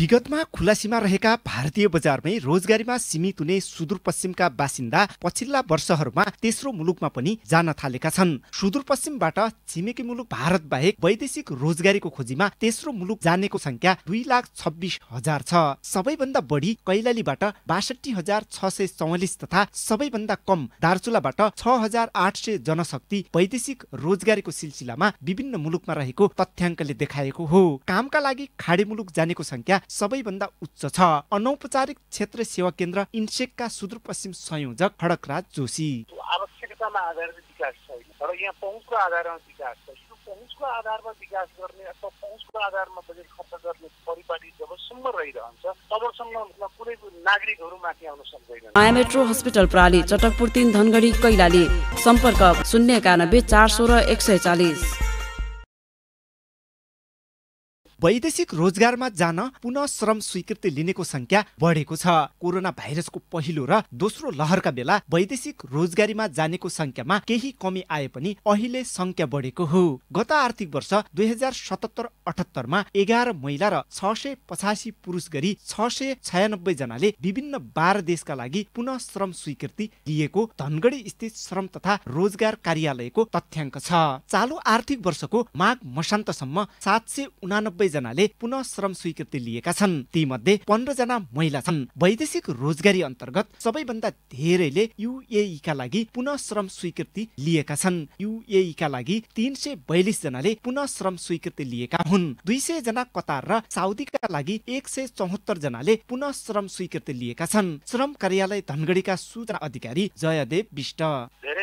विगतमा खुलासीमा रहेका भारतीय बजारमै रोजगारीमा सीमित हुने सुदूरपश्चिमका बासिन्दा पछिल्ला वर्षहरूमा तेस्रो मुलुकमा पनि जान थालेका छन् सुदूरपश्चिमबाट छिमेकी मुलुक भारत बाहेक वैदेशिक रोजगारीको खोजीमा तेस्रो मुलुक जानेको संख्या दुई लाख छब्बिस हजार छ सबैभन्दा बढी कैलालीबाट बासठी हजार छ सय चौवालिस तथा सबैभन्दा कम दार्चुलाबाट छ हजार आठ सय जनशक्ति वैदेशिक रोजगारीको सिलसिलामा विभिन्न मुलुकमा रहेको तथ्याङ्कले देखाएको हो कामका लागि खाडी मुलुक जानेको संख्या सबैभन्दा उच्च छ अनौपचारिक क्षेत्र सेवा केन्द्र इन्सेकका सुदूरपश्चिम संयोजक खडकराज जोशी आवश्यकतामा आधारित विकास छैन तर यहाँ पहुँचको आधारमा विकास छ यो पहुँचको आधारमा विकास गर्ने अथवा पहुँचको आधारमा बजेट खर्च गर्ने परिपाटी जबसम्म रहिरहन्छ तबसम्म कुनै नागरिकहरू माथि आउन सक्दैन मेट्रो हस्पिटल प्राली चटकपुर तिन धनगढी कैलाली सम्पर्क शून्य एकानब्बे चार सोह्र एक सय चालिस वैदेशिक रोजगारमा जान पुनः श्रम स्वीकृति लिनेको संख्या बढेको छ कोरोना भाइरसको पहिलो र दोस्रो लहरका बेला वैदेशिक रोजगारीमा जानेको संख्यामा केही कमी आए पनि अहिले संख्या बढेको हो गत आर्थिक वर्ष दुई हजार सतहत्तर अठहत्तरमा एघार महिला र छ सय पचासी पुरुष गरी छ सय छयानब्बे जनाले विभिन्न बाह्र देशका लागि पुनः श्रम स्वीकृति लिएको धनगढी स्थित श्रम तथा रोजगार कार्यालयको तथ्याङ्क छ चालु आर्थिक वर्षको माघ मसान्तसम्म सात सय उनानब्बे सबैजनाले पुनः श्रम स्वीकृति लिएका छन् तीमध्ये पन्ध्रजना महिला छन् वैदेशिक रोजगारी अन्तर्गत सबैभन्दा धेरैले युएका लागि पुनः श्रम स्वीकृति लिएका छन् युएका लागि तिन सय बयालिस जनाले पुनः श्रम स्वीकृति लिएका हुन् दुई सय जना कतार र साउदीका लागि एक सय चौहत्तर जनाले पुनः श्रम स्वीकृति लिएका छन् श्रम कार्यालय धनगढीका सूचना अधिकारी जयदेव विष्ट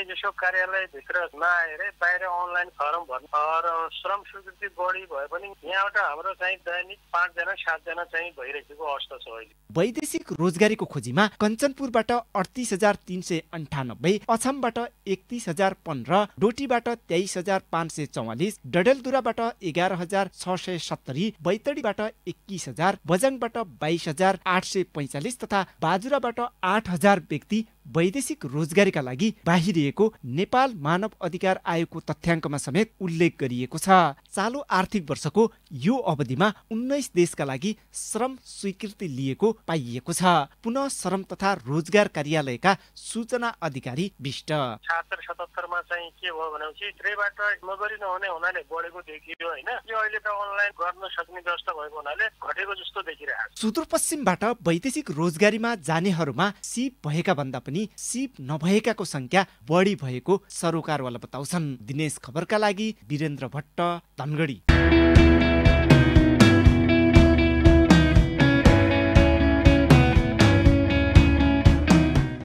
यसो कार्यालयभित्र नआएर बाहिर अनलाइन फर्म भर्नु र श्रम स्वीकृति बढी भए पनि यहाँबाट हाम्रो चाहिँ दैनिक पाँचजना सातजना चाहिँ भइरहेको अवस्था छ अहिले वैदेशिक रोजगारीको खोजीमा कञ्चनपुरबाट अडतिस हजार तिन सय अन्ठानब्बे अछामबाट एकतिस हजार पन्ध्र डोटीबाट तेइस हजार पाँच सय चौवालिस डडेलधुराबाट एघार हजार छ सय सत्तरी बैतडीबाट एक्किस हजार बजाङबाट बाइस हजार आठ सय पैँचालिस तथा बाजुराबाट आठ हजार व्यक्ति वैदेशिक रोजगारीका लागि बाहिरिएको नेपाल मानव अधिकार आयोगको तथ्याङ्कमा समेत उल्लेख गरिएको छ चालु आर्थिक वर्षको यो अवधिमा उन्नाइस देशका लागि श्रम स्वीकृति लिएको पाइएको छ पुनः श्रम तथा रोजगार कार्यालयका सूचना अधिकारी विष्ट छात्र सतहत्तरमा चाहिँ के भयो भनेपछि त्रेबाट नगरी नहुने हुनाले बढेको देखियो होइन यो अहिले त अनलाइन गर्न सक्ने व्यवस्था भएको हुनाले घटेको जस्तो देखिरहेको सुदूरपश्चिमबाट वैदेशिक रोजगारीमा जानेहरूमा सिप भएका भन्दा पनि पनि सिप नभएकाको संख्या बढी भएको सरोकारवाला बताउँछन् दिनेश खबरका लागि वीरेन्द्र भट्ट धनगढी